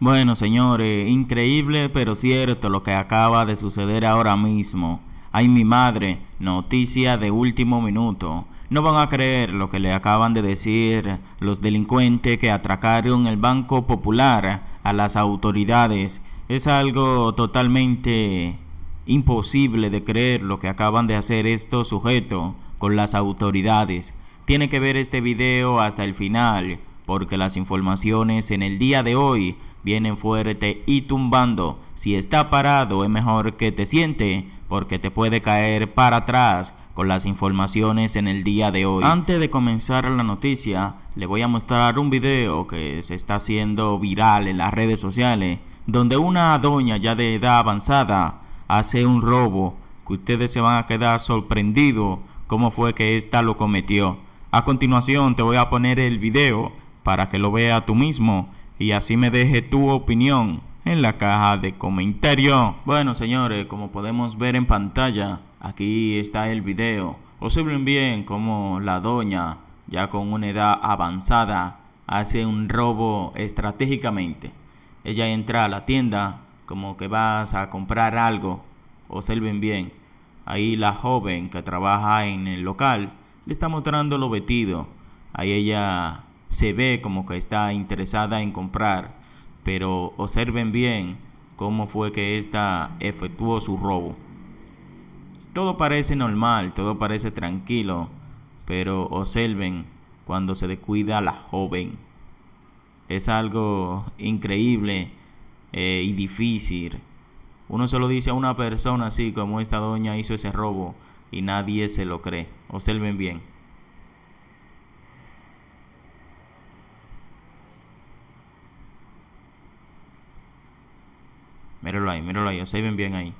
Bueno, señores, increíble pero cierto lo que acaba de suceder ahora mismo. Hay mi madre, noticia de último minuto. No van a creer lo que le acaban de decir los delincuentes que atracaron el Banco Popular a las autoridades. Es algo totalmente imposible de creer lo que acaban de hacer estos sujetos con las autoridades. Tiene que ver este video hasta el final porque las informaciones en el día de hoy vienen fuerte y tumbando. Si está parado es mejor que te siente porque te puede caer para atrás con las informaciones en el día de hoy. Antes de comenzar la noticia, le voy a mostrar un video que se está haciendo viral en las redes sociales, donde una doña ya de edad avanzada hace un robo que ustedes se van a quedar sorprendidos cómo fue que ésta lo cometió. A continuación te voy a poner el video para que lo vea tú mismo y así me deje tu opinión en la caja de comentario. Bueno, señores, como podemos ver en pantalla, aquí está el video. Observen bien cómo la doña, ya con una edad avanzada, hace un robo estratégicamente. Ella entra a la tienda como que vas a comprar algo. Observen bien. Ahí la joven que trabaja en el local le está mostrando lo vestido. Ahí ella se ve como que está interesada en comprar, pero observen bien cómo fue que ésta efectuó su robo. Todo parece normal, todo parece tranquilo, pero observen cuando se descuida a la joven. Es algo increíble eh, y difícil. Uno se lo dice a una persona así como esta doña hizo ese robo y nadie se lo cree. Observen bien. Míralo ahí, míralo ahí. ven bien ahí.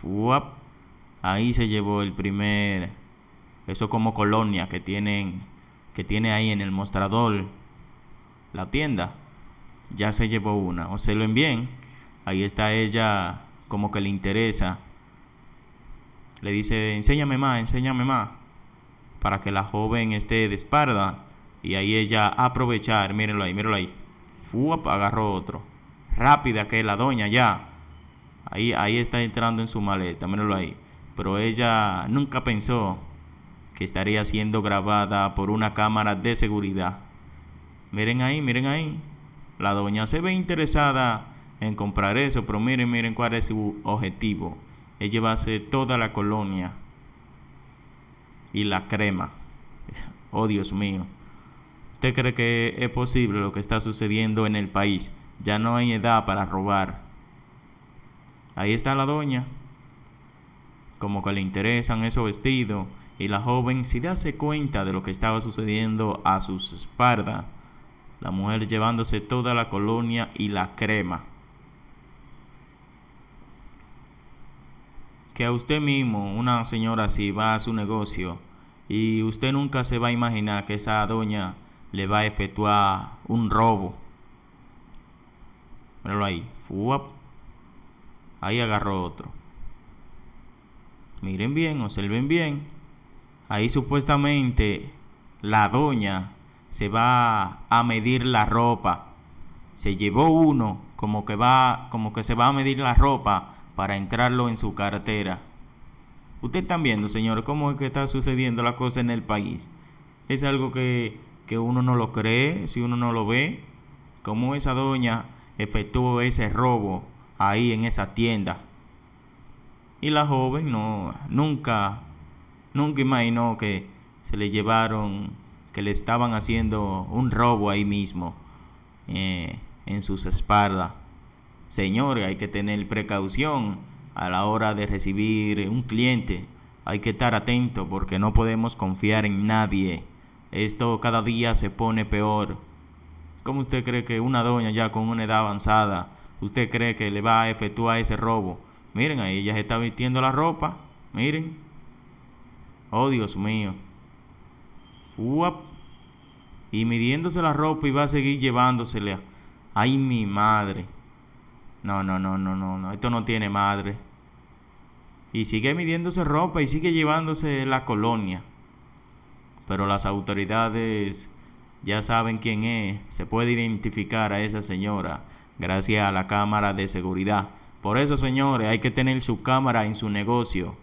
Fuap. Ahí se llevó el primer. Eso como colonia que tienen. Que tiene ahí en el mostrador. La tienda. Ya se llevó una. o ven bien. Ahí está ella. Como que le interesa. Le dice, enséñame más, enséñame más. Para que la joven esté de espalda. Y ahí ella aprovechar. Mírenlo ahí, mírenlo ahí. Fuap, agarró otro. Rápida que la doña ya Ahí, está entrando en su maleta, lo ahí. Pero ella nunca pensó que estaría siendo grabada por una cámara de seguridad. Miren ahí, miren ahí. La doña se ve interesada en comprar eso, pero miren, miren cuál es su objetivo. a llevarse toda la colonia y la crema. Oh, Dios mío. ¿Usted cree que es posible lo que está sucediendo en el país? Ya no hay edad para robar. Ahí está la doña, como que le interesan esos vestidos, y la joven, si darse cuenta de lo que estaba sucediendo a sus espaldas, la mujer llevándose toda la colonia y la crema. Que a usted mismo, una señora así, va a su negocio y usted nunca se va a imaginar que esa doña le va a efectuar un robo. Míralo ahí. Fuap. Ahí agarró otro. Miren bien, observen bien. Ahí supuestamente la doña se va a medir la ropa. Se llevó uno como que va como que se va a medir la ropa para entrarlo en su cartera. Usted están viendo, señores, cómo es que está sucediendo la cosa en el país. Es algo que, que uno no lo cree, si uno no lo ve, cómo esa doña efectuó ese robo ahí en esa tienda. Y la joven no, nunca, nunca imaginó que se le llevaron, que le estaban haciendo un robo ahí mismo, eh, en sus espaldas. Señores, hay que tener precaución a la hora de recibir un cliente. Hay que estar atento porque no podemos confiar en nadie. Esto cada día se pone peor. ¿Cómo usted cree que una doña ya con una edad avanzada usted cree que le va a efectuar ese robo. Miren, ahí ya se está vistiendo la ropa. Miren. Oh, Dios mío. Y midiéndose la ropa y va a seguir llevándosela. Ay, mi madre. No, no, no, no, no, no. Esto no tiene madre. Y sigue midiéndose ropa y sigue llevándose la colonia. Pero las autoridades ya saben quién es. Se puede identificar a esa señora gracias a la cámara de seguridad. Por eso, señores, hay que tener su cámara en su negocio,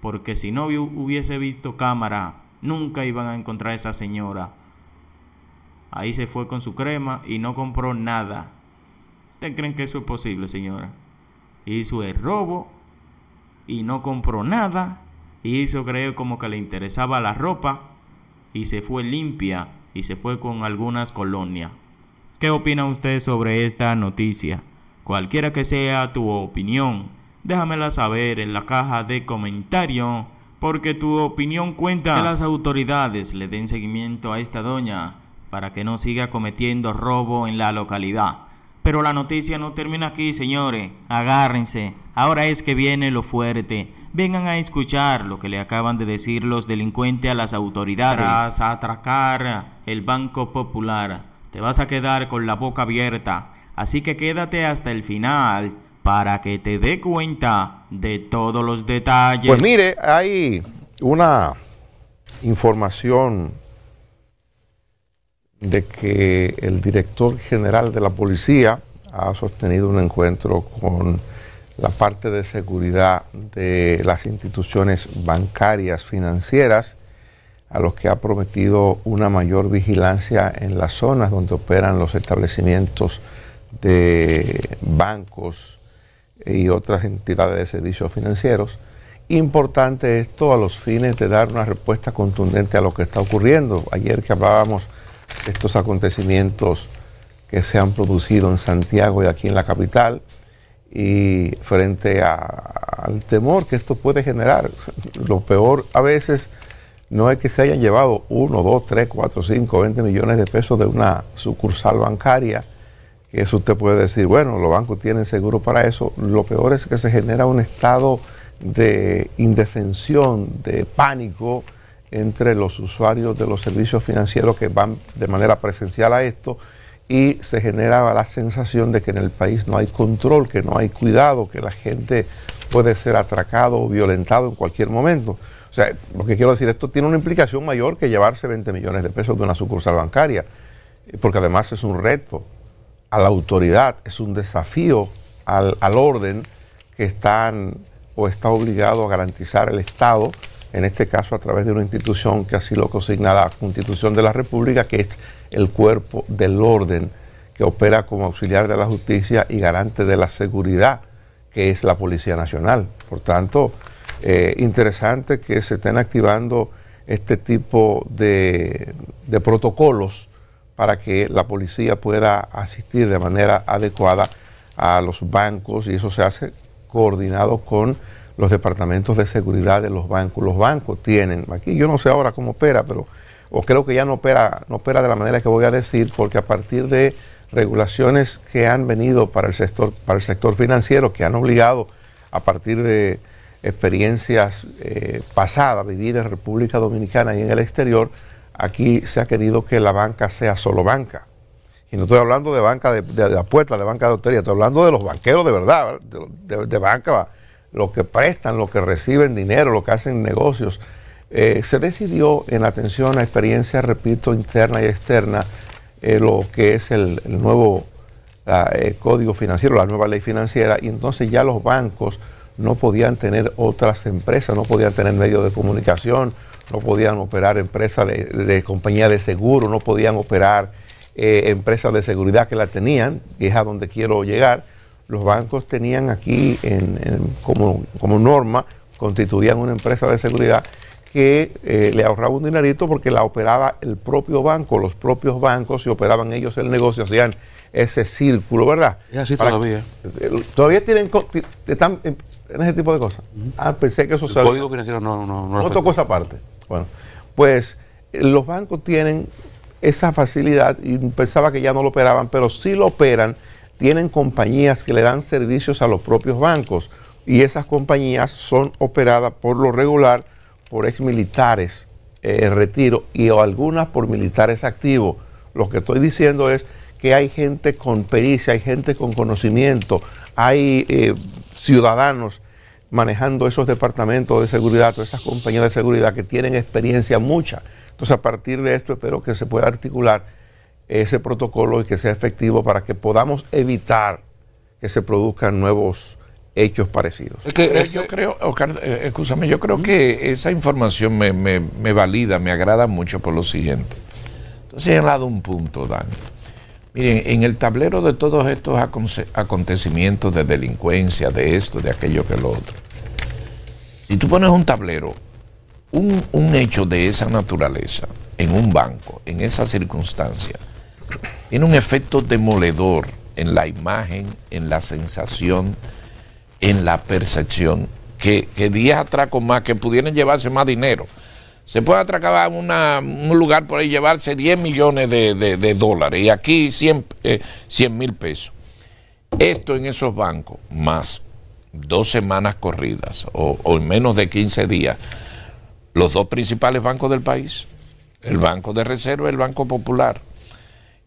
porque si no hubiese visto cámara, nunca iban a encontrar a esa señora. Ahí se fue con su crema y no compró nada. ¿Ustedes creen que eso es posible, señora? Hizo el robo y no compró nada. Y hizo creer como que le interesaba la ropa y se fue limpia y se fue con algunas colonias. ¿Qué opina usted sobre esta noticia? Cualquiera que sea tu opinión, déjamela saber en la caja de comentario porque tu opinión cuenta. Que las autoridades le den seguimiento a esta doña para que no siga cometiendo robo en la localidad. Pero la noticia no termina aquí, señores. Agárrense. Ahora es que viene lo fuerte. Vengan a escuchar lo que le acaban de decir los delincuentes a las autoridades. Tras atracar el Banco Popular te vas a quedar con la boca abierta, así que quédate hasta el final para que te dé cuenta de todos los detalles. Pues mire, hay una información de que el director general de la policía ha sostenido un encuentro con la parte de seguridad de las instituciones bancarias financieras a los que ha prometido una mayor vigilancia en las zonas donde operan los establecimientos de bancos y otras entidades de servicios financieros. Importante esto a los fines de dar una respuesta contundente a lo que está ocurriendo. Ayer que hablábamos de estos acontecimientos que se han producido en Santiago y aquí en la capital, y frente al temor que esto puede generar, lo peor a veces no es que se hayan llevado 1, 2, 3, 4, 5, 20 millones de pesos de una sucursal bancaria, que eso usted puede decir, bueno, los bancos tienen seguro para eso, lo peor es que se genera un estado de indefensión, de pánico entre los usuarios de los servicios financieros que van de manera presencial a esto y se genera la sensación de que en el país no hay control, que no hay cuidado, que la gente puede ser atracado o violentado en cualquier momento. O sea, lo que quiero decir, esto tiene una implicación mayor que llevarse 20 millones de pesos de una sucursal bancaria, porque además es un reto a la autoridad, es un desafío al, al orden que están o está obligado a garantizar el Estado, en este caso a través de una institución que así lo consigna la Constitución de la República, que es el cuerpo del orden, que opera como auxiliar de la justicia y garante de la seguridad, que es la Policía Nacional. Por tanto, eh, interesante que se estén activando este tipo de, protocolos para que la policía pueda asistir de manera adecuada a los bancos y eso se hace coordinado con los departamentos de seguridad de los bancos. Los bancos tienen, aquí yo no sé ahora cómo opera, pero o creo que ya no opera, no opera de la manera que voy a decir, porque a partir de regulaciones que han venido para el sector, para el sector financiero, que han obligado a partir de experiencias eh, pasadas vividas en República Dominicana y en el exterior, aquí se ha querido que la banca sea solo banca. Y no estoy hablando de banca de, de, de apuestas, de banca de lotería, estoy hablando de los banqueros de verdad, de, banca, los que prestan, los que reciben dinero, los que hacen negocios. Eh, se decidió en atención a experiencias, repito, interna y externa, eh, lo que es el, nuevo ah, código financiero, la nueva ley financiera, y entonces ya los bancos no podían tener otras empresas, no podían tener medios de comunicación, no podían operar empresas de, compañía de seguro, no podían operar eh, empresas de seguridad que la tenían, que es a donde quiero llegar. Los bancos tenían aquí como, norma, constituían una empresa de seguridad que eh, le ahorraba un dinerito porque la operaba el propio banco, los propios bancos, y si operaban ellos el negocio, hacían ese círculo, ¿verdad? Y así todavía. Eh, todavía tienen, están em, en ese tipo de cosas. Ah, pensé que eso El código financiero no, no, no, no tocó esa parte. Bueno, pues eh, los bancos tienen esa facilidad y pensaba que ya no lo operaban, pero sí lo operan. Tienen compañías que le dan servicios a los propios bancos y esas compañías son operadas por lo regular por exmilitares eh, en retiro y algunas por militares activos. Lo que estoy diciendo es que hay gente con pericia, hay gente con conocimiento, hay eh, ciudadanos manejando esos departamentos de seguridad, todas esas compañías de seguridad que tienen experiencia mucha. Entonces, a partir de esto espero que se pueda articular ese protocolo y que sea efectivo para que podamos evitar que se produzcan nuevos hechos parecidos. que, yo creo, Oscar, eh, yo creo que esa información me, valida, me agrada mucho por lo siguiente. Entonces, he lado un punto, Dan. Miren, en el tablero de todos estos acontecimientos de delincuencia, de esto, de aquello, que lo otro, si tú pones un tablero, un, hecho de esa naturaleza en un banco, en esa circunstancia, tiene un efecto demoledor en la imagen, en la sensación, en la percepción, que, que días atrás con más, que pudieran llevarse más dinero se puede atracar a un lugar por ahí llevarse 10 millones de, dólares y aquí 100 eh, mil pesos. Esto en esos bancos, más dos semanas corridas o, en menos de 15 días, los dos principales bancos del país, el Banco de Reserva y el Banco Popular.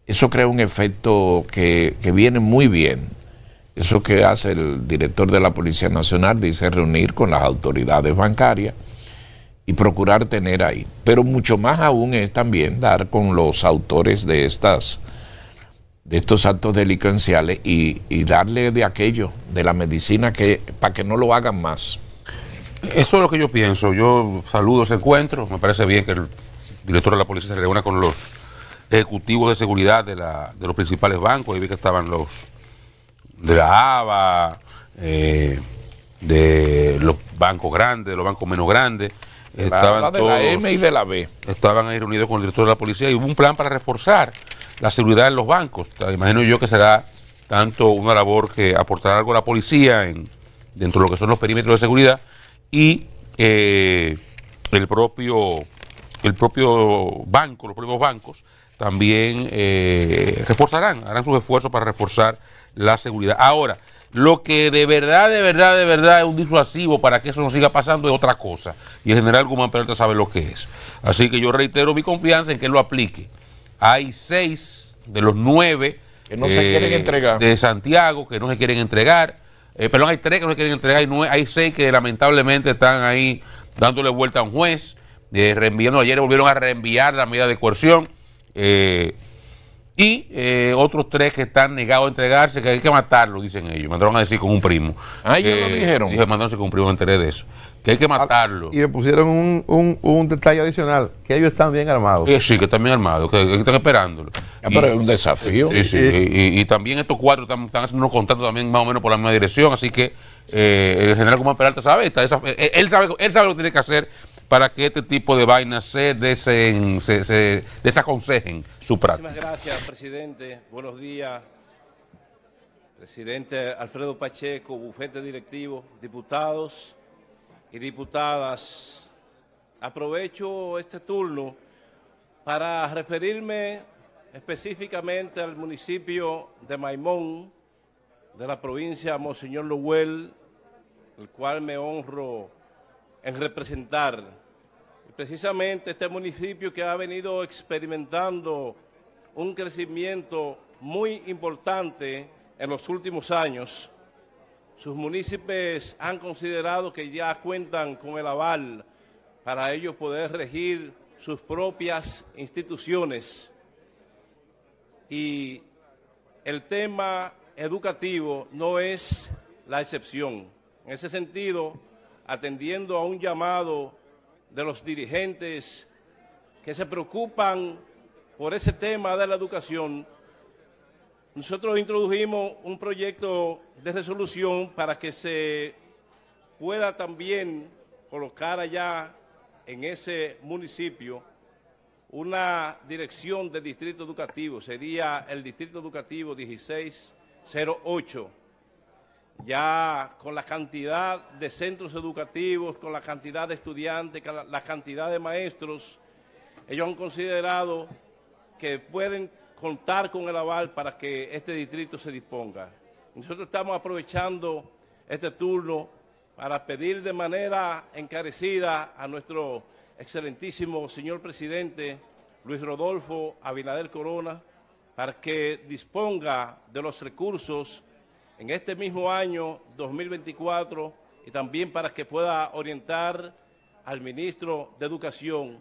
Eso crea un efecto que, que viene muy bien. Eso que hace el director de la Policía Nacional, dice reunir con las autoridades bancarias y procurar tener ahí. Pero mucho más aún es también dar con los autores de estas de estos actos delincuenciales y, darle de aquello, de la medicina que para que no lo hagan más. Esto es lo que yo pienso. Yo saludo ese encuentro. Me parece bien que el director de la policía se reúna con los ejecutivos de seguridad de, los principales bancos. y vi que estaban los de la ABA, eh, de los bancos grandes, de los bancos menos grandes estaban la, la M y de la B. Estaban ahí reunidos con el director de la policía y hubo un plan para reforzar la seguridad en los bancos. Imagino yo que será tanto una labor que aportará algo a la policía en, dentro de lo que son los perímetros de seguridad y eh, el propio el propio banco, los propios bancos también eh, reforzarán, harán sus esfuerzos para reforzar la seguridad. Ahora, lo que de verdad, de verdad, de verdad es un disuasivo para que eso no siga pasando es otra cosa. Y el general Guzmán Peralta sabe lo que es. Así que yo reitero mi confianza en que lo aplique. Hay seis de los nueve que no se eh, quieren entregar. de Santiago que no se quieren entregar. Eh, perdón, hay tres que no se quieren entregar y hay seis que lamentablemente están ahí dándole vuelta a un juez. Eh, reenviando, ayer volvieron a reenviar la medida de coerción y eh, otros tres que están negados a entregarse, que hay que matarlo, dicen ellos. mandaron a decir con un primo. Ah, ellos no lo eh, dijeron. Dije, mandaron con un primo, me enteré de eso. Que hay que ah, matarlo. Y le pusieron un, detalle adicional, que ellos están bien armados. Eh, sí, que están bien armados, que, están esperándolo. Ah, pero es un desafío. Sí, sí. Y, también estos cuatro están, haciendo unos contratos también más o menos por la misma dirección, así que el general Guzmán Peralta sabe, él, sabe, él sabe lo que tiene que hacer para que este tipo de vainas se, se, desaconsejen su práctica. Muchas gracias, presidente. Buenos días. Presidente Alfredo Pacheco, bufete directivo, diputados y diputadas. Aprovecho este turno para referirme específicamente al municipio de Maimón, de la provincia Monseñor Luel, el cual me honro en representar. Precisamente este municipio que ha venido experimentando un crecimiento muy importante en los últimos años. Sus municipios han considerado que ya cuentan con el aval para ellos poder regir sus propias instituciones. Y el tema educativo no es la excepción. En ese sentido, atendiendo a un llamado de los dirigentes que se preocupan por ese tema de la educación, nosotros introdujimos un proyecto de resolución para que se pueda también colocar allá en ese municipio una dirección de distrito educativo, sería el distrito educativo 1608 ya con la cantidad de centros educativos, con la cantidad de estudiantes, con la cantidad de maestros, ellos han considerado que pueden contar con el aval para que este distrito se disponga. Nosotros estamos aprovechando este turno para pedir de manera encarecida a nuestro excelentísimo señor presidente Luis Rodolfo Abinader Corona para que disponga de los recursos en este mismo año 2024 y también para que pueda orientar al ministro de Educación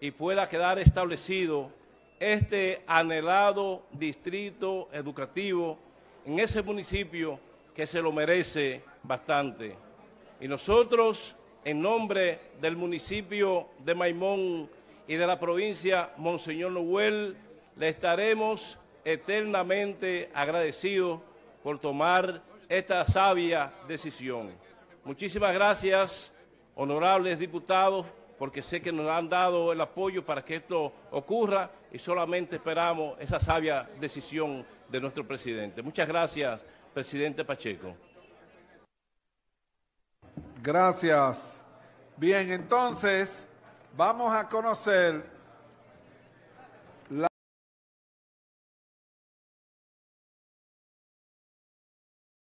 y pueda quedar establecido este anhelado distrito educativo en ese municipio que se lo merece bastante. Y nosotros, en nombre del municipio de Maimón y de la provincia Monseñor Noel, le estaremos eternamente agradecidos por tomar esta sabia decisión. Muchísimas gracias, honorables diputados, porque sé que nos han dado el apoyo para que esto ocurra y solamente esperamos esa sabia decisión de nuestro presidente. Muchas gracias, presidente Pacheco. Gracias. Bien, entonces vamos a conocer